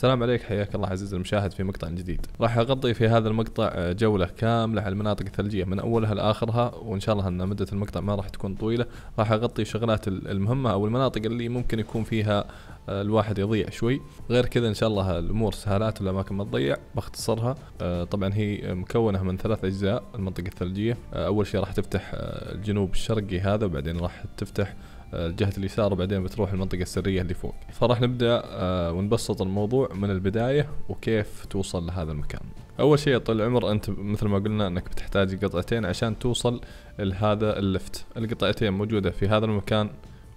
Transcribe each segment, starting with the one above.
السلام عليك حياك الله عزيز المشاهد في مقطع جديد راح اغطي في هذا المقطع آه، جولة كاملة على المناطق الثلجية من اولها لاخرها وان شاء الله ان مدة المقطع ما راح تكون طويلة راح اغطي الشغلات المهمة او المناطق اللي ممكن يكون فيها آه، الواحد يضيع شوي غير كذا ان شاء الله الامور سهالات والاماكن ما تضيع باختصرها آه، طبعا هي مكونه من ثلاث اجزاء المنطقه الثلجيه اول شيء راح تفتح الجنوب الشرقي هذا وبعدين راح تفتح جهه اليسار وبعدين بتروح المنطقه السريه اللي فوق فراح نبدا آه، ونبسط الموضوع من البدايه وكيف توصل لهذا المكان اول شيء طال عمر العمر انت مثل ما قلنا انك بتحتاج قطعتين عشان توصل لهذا اللفت القطعتين موجوده في هذا المكان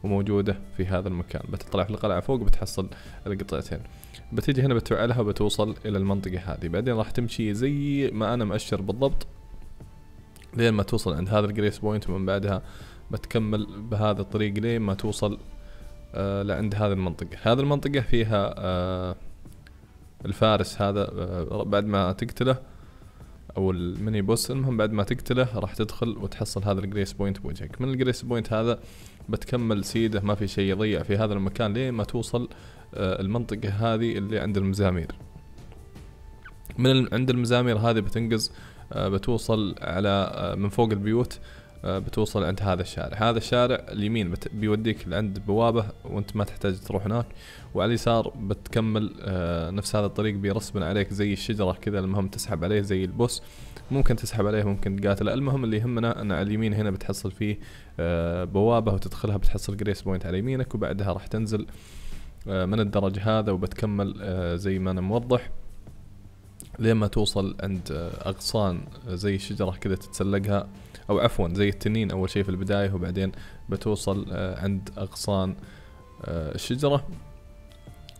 وموجودة في هذا المكان بتطلع في القلعة فوق بتحصل القطعتين بتيجي هنا بتفعلها وبتوصل إلى المنطقة هذه بعدين راح تمشي زي ما أنا مأشر بالضبط لين ما توصل عند هذا الجريس بوينت ومن بعدها بتكمل بهذا الطريق لين ما توصل آه، لعند هذه المنطقة هذه المنطقة فيها آه، الفارس هذا آه، بعد ما تقتله او الميني بوس المهم بعد ما تقتله راح تدخل وتحصل هذا الجريس بوينت بوجهك من الجريس بوينت هذا بتكمل سيده ما في شيء يضيع في هذا المكان لين ما توصل المنطقه هذه اللي عند المزامير من عند المزامير هذه بتنقز بتوصل على من فوق البيوت آه، بتوصل عند هذا الشارع هذا الشارع اليمين بيوديك عند بوابة وانت ما تحتاج تروح هناك وعلى اليسار بتكمل آه، نفس هذا الطريق بيرسبن عليك زي الشجرة كذا المهم تسحب عليه زي البوس ممكن تسحب عليه ممكن تقاتله المهم اللي يهمنا ان على اليمين هنا بتحصل فيه آه، بوابة وتدخلها بتحصل جريس بوينت على يمينك وبعدها راح تنزل من الدرج هذا وبتكمل زي ما انا موضح لين ما توصل عند اغصان زي شجره كذا تتسلقها او عفوا زي التنين اول شيء في البدايه وبعدين بتوصل آه، عند اغصان الشجره آه،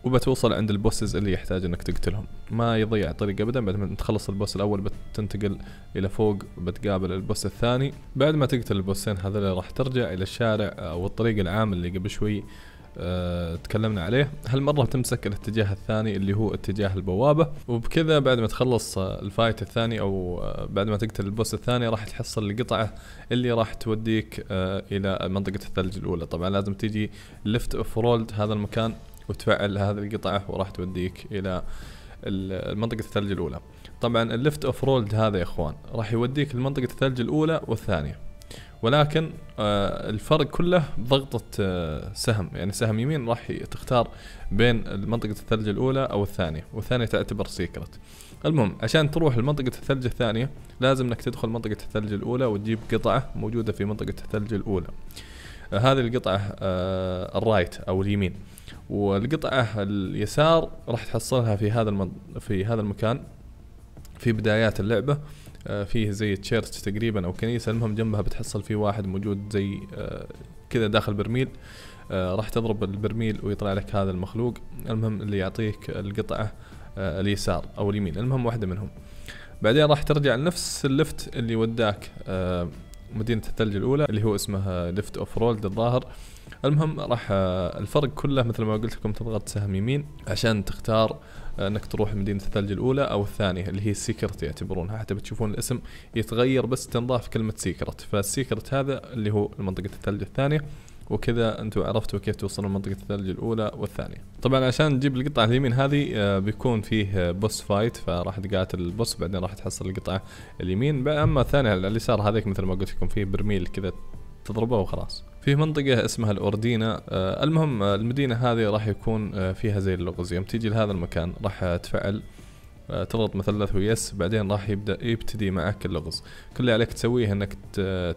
وبتوصل عند البوسز اللي يحتاج انك تقتلهم ما يضيع طريق ابدا بعد ما تخلص البوس الاول بتنتقل الى فوق بتقابل البوس الثاني بعد ما تقتل البوسين هذول راح ترجع الى الشارع او آه، الطريق العام اللي قبل شوي آه، تكلمنا عليه هالمرة بتمسك الاتجاه الثاني اللي هو اتجاه البوابة وبكذا بعد ما تخلص الفايت الثاني او آه، بعد ما تقتل البوس الثاني راح تحصل القطعة اللي راح توديك آه، الى منطقة الثلج الاولى طبعا لازم تيجي لفت اوف رولد هذا المكان وتفعل هذه القطعة وراح توديك الى منطقة الثلج الاولى طبعا اللفت اوف رولد هذا يا اخوان راح يوديك لمنطقة الثلج الاولى والثانية ولكن آه، الفرق كله ضغطة آه، سهم يعني سهم يمين راح تختار بين منطقة الثلج الأولى أو الثانية والثانية تعتبر سيكرت المهم عشان تروح لمنطقة الثلج الثانية لازم انك تدخل منطقة الثلج الأولى وتجيب قطعة موجودة في منطقة الثلج الأولى هذه القطعة آه، الرايت أو اليمين والقطعة اليسار راح تحصلها في هذا في هذا المكان في بدايات اللعبه آه، فيه زي تشيرش تقريبا او كنيسه المهم جنبها بتحصل في واحد موجود زي آه، كذا داخل برميل آه، راح تضرب البرميل ويطلع لك هذا المخلوق المهم اللي يعطيك القطعه اليسار او اليمين المهم واحده منهم بعدين راح ترجع لنفس اللفت اللي وداك مدينة الثلج الأولى اللي هو اسمها ليفت أوف رولد الظاهر المهم راح آه، الفرق كله مثل ما قلت لكم تضغط سهم يمين عشان تختار آه، انك تروح مدينة الثلج الاولى او الثانية اللي هي السيكرت يعتبرونها حتى بتشوفون الاسم يتغير بس تنضاف كلمة سيكرت فالسيكرت هذا اللي هو منطقة الثلج الثانية وكذا انتم عرفتوا كيف توصلوا منطقه الثلج الاولى والثانيه طبعا عشان نجيب القطعه اليمين هذه آه، بيكون فيه بوس فايت فراح تقاتل البوس بعدين راح تحصل القطعه اليمين اما الثانيه اليسار هذيك مثل ما قلت لكم فيه برميل كذا تضربه وخلاص في منطقة اسمها الأوردينا آه، المهم آه، المدينة هذه راح يكون فيها زي اللغز يوم تيجي لهذا المكان راح تفعل تضغط مثلث ويس بعدين راح يبدأ يبتدي معك اللغز كل اللي عليك تسويه انك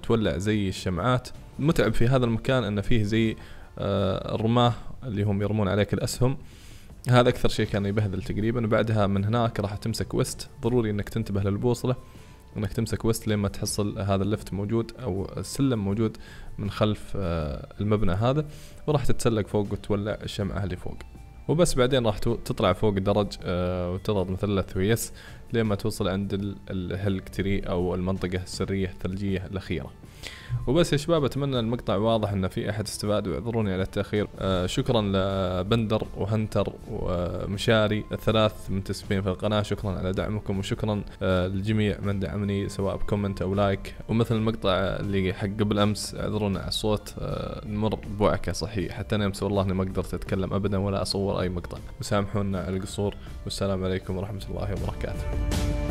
تولع زي الشمعات المتعب في هذا المكان انه فيه زي آه، الرماه اللي هم يرمون عليك الاسهم هذا اكثر شيء كان يبهذل تقريبا وبعدها من هناك راح تمسك ويست ضروري انك تنتبه للبوصله انك تمسك ويست لما تحصل هذا اللفت موجود او السلم موجود من خلف آه، المبنى هذا وراح تتسلق فوق وتولع الشمعه اللي فوق وبس بعدين راح تطلع فوق الدرج آه، وتضغط مثلث ويس لما توصل عند الهلكتري او المنطقه السريه الثلجيه الاخيره وبس يا شباب اتمنى المقطع واضح انه في احد استفاد واعذروني على التاخير آه شكرا لبندر وهنتر ومشاري الثلاث منتسبين في القناه شكرا على دعمكم وشكرا آه للجميع من دعمني سواء بكومنت او لايك ومثل المقطع اللي حق قبل امس اعذرونا على الصوت آه نمر بوعكه صحيح حتى انا امس والله اني ما قدرت اتكلم ابدا ولا اصور اي مقطع وسامحونا على القصور والسلام عليكم ورحمه الله وبركاته